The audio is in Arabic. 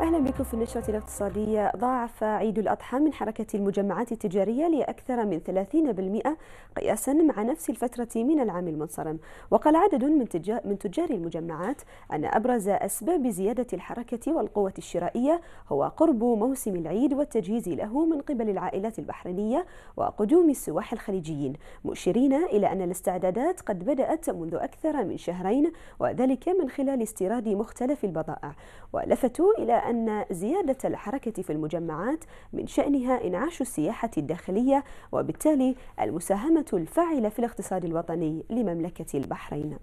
أهلا بكم في النشرة الاقتصادية ضاعف عيد الأضحى من حركة المجمعات التجارية لأكثر من 30% قياسا مع نفس الفترة من العام المنصرم وقال عدد من, تجار من تجار المجمعات أن أبرز أسباب زيادة الحركة والقوة الشرائية هو قرب موسم العيد والتجهيز له من قبل العائلات البحرينية وقدوم السواح الخليجيين مؤشرين إلى أن الاستعدادات قد بدأت منذ أكثر من شهرين وذلك من خلال استيراد مختلف البضائع ولفتوا إلى أن أن زيادة الحركة في المجمعات من شأنها إنعاش السياحة الداخلية وبالتالي المساهمة الفاعلة في الاقتصاد الوطني لمملكة البحرين